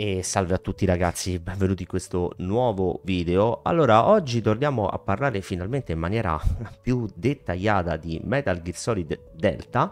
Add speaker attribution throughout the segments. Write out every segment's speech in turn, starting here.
Speaker 1: E salve a tutti ragazzi, benvenuti in questo nuovo video. Allora, oggi torniamo a parlare finalmente in maniera più dettagliata di Metal Gear Solid Delta.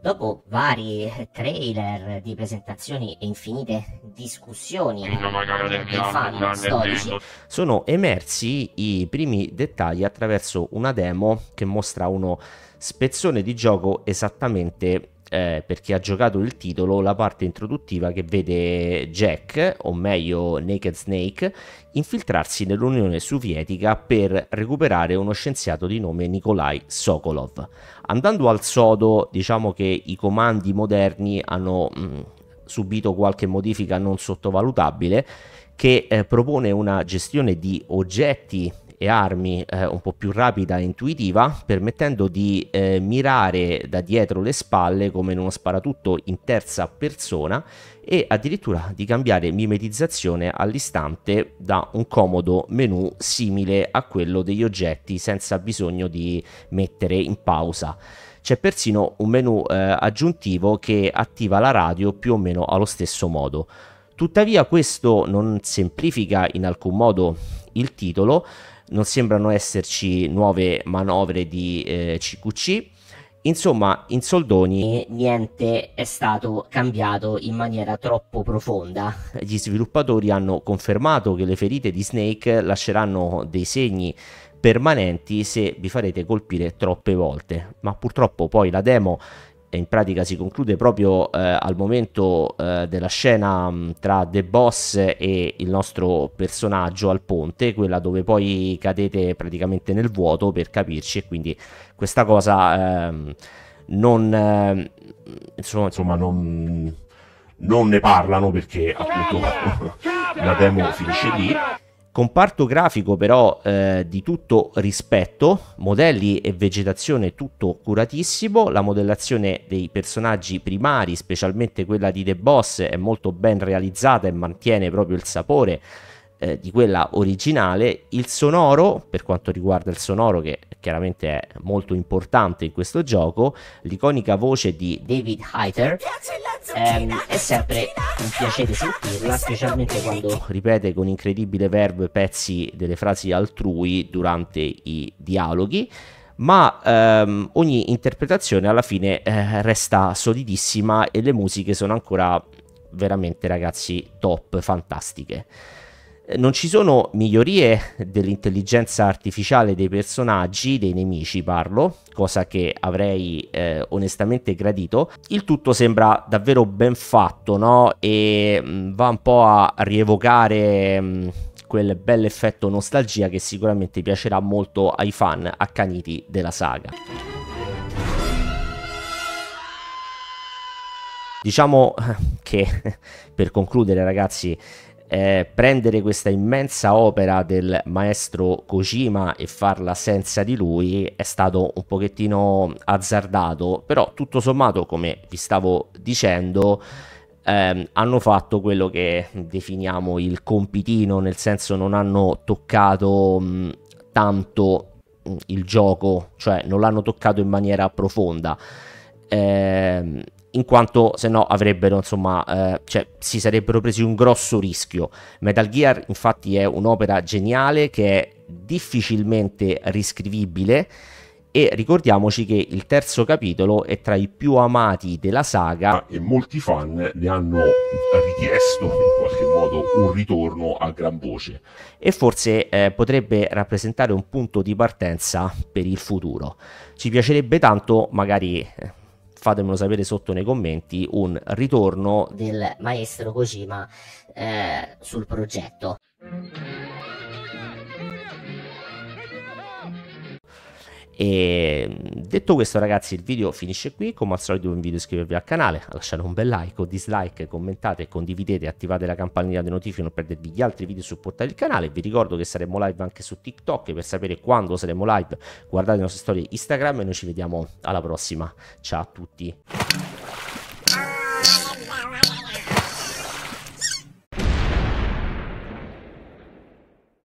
Speaker 1: Dopo vari trailer di presentazioni e infinite discussioni dei fan storici, sono emersi i primi dettagli attraverso una demo che mostra uno spezzone di gioco esattamente eh, per chi ha giocato il titolo, la parte introduttiva che vede Jack, o meglio Naked Snake, infiltrarsi nell'Unione Sovietica per recuperare uno scienziato di nome Nikolai Sokolov. Andando al sodo, diciamo che i comandi moderni hanno mh, mm, subito qualche modifica non sottovalutabile che eh, propone una gestione di oggetti e armi eh, un po' più rapida e intuitiva, permettendo di eh, mirare da dietro le spalle come in uno sparatutto in terza persona e addirittura di cambiare mimetizzazione all'istante da un comodo menu simile a quello degli oggetti senza bisogno di mettere in pausa. C'è persino un menu eh, aggiuntivo che attiva la radio più o meno allo stesso modo. Tuttavia questo non semplifica in alcun modo il titolo, non sembrano esserci nuove manovre di eh, CQC. Insomma, in soldoni, niente è stato cambiato in maniera troppo profonda. Gli sviluppatori hanno confermato che le ferite di Snake lasceranno dei segni permanenti se vi farete colpire troppe volte, ma purtroppo poi la demo in pratica si conclude proprio eh, al momento eh, della scena mh, mm, tra The Boss e il nostro personaggio al ponte, quella dove poi cadete praticamente nel vuoto per capirci e quindi questa cosa ehm, non... Ehm, insomma, insomma non, non, ne parlano perché appunto la demo finisce lì Comparto grafico però eh, di tutto rispetto, modelli e vegetazione tutto curatissimo, la modellazione dei personaggi primari, specialmente quella di The Boss, è molto ben realizzata e mantiene proprio il sapore eh, di quella originale. Il sonoro, per quanto riguarda il sonoro, che chiaramente è molto importante in questo gioco, l'iconica voce di David Heiter ehm, è sempre un piacere sentirla, specialmente quando ripete con incredibile verve pezzi delle frasi altrui durante i dialoghi ma ehm, ogni interpretazione alla fine eh, resta solidissima e le musiche sono ancora veramente ragazzi top, fantastiche non ci sono migliorie dell'intelligenza artificiale dei personaggi, dei nemici parlo, cosa che avrei eh, onestamente gradito. Il tutto sembra davvero ben fatto, no? E mh, mm, va un po' a rievocare mh, mm, quel bel effetto nostalgia che sicuramente piacerà molto ai fan accaniti della saga. Diciamo che per concludere ragazzi eh, prendere questa immensa opera del maestro Kojima e farla senza di lui è stato un pochettino azzardato, però tutto sommato, come vi stavo dicendo, eh, hanno fatto quello che definiamo il compitino, nel senso non hanno toccato mh, mm, tanto mh, mm, il gioco, cioè non l'hanno toccato in maniera profonda. Eh, in quanto se no avrebbero insomma eh, cioè, si sarebbero presi un grosso rischio Metal Gear infatti è un'opera geniale che è difficilmente riscrivibile e ricordiamoci che il terzo capitolo è tra i più amati della saga ah, e molti fan ne hanno richiesto in qualche modo un ritorno a gran voce e forse eh, potrebbe rappresentare un punto di partenza per il futuro ci piacerebbe tanto magari eh, fatemelo sapere sotto nei commenti, un ritorno del maestro Kojima eh, sul progetto. E detto questo, ragazzi, il video finisce qui. Come al solito, vi invito a iscrivervi al canale, a lasciare un bel like o dislike, commentate, condividete, attivate la campanella delle notifiche, per non perdervi gli altri video e supportate il canale. Vi ricordo che saremo live anche su TikTok. Per sapere quando saremo live, guardate le nostre storie Instagram e noi ci vediamo alla prossima. Ciao a tutti.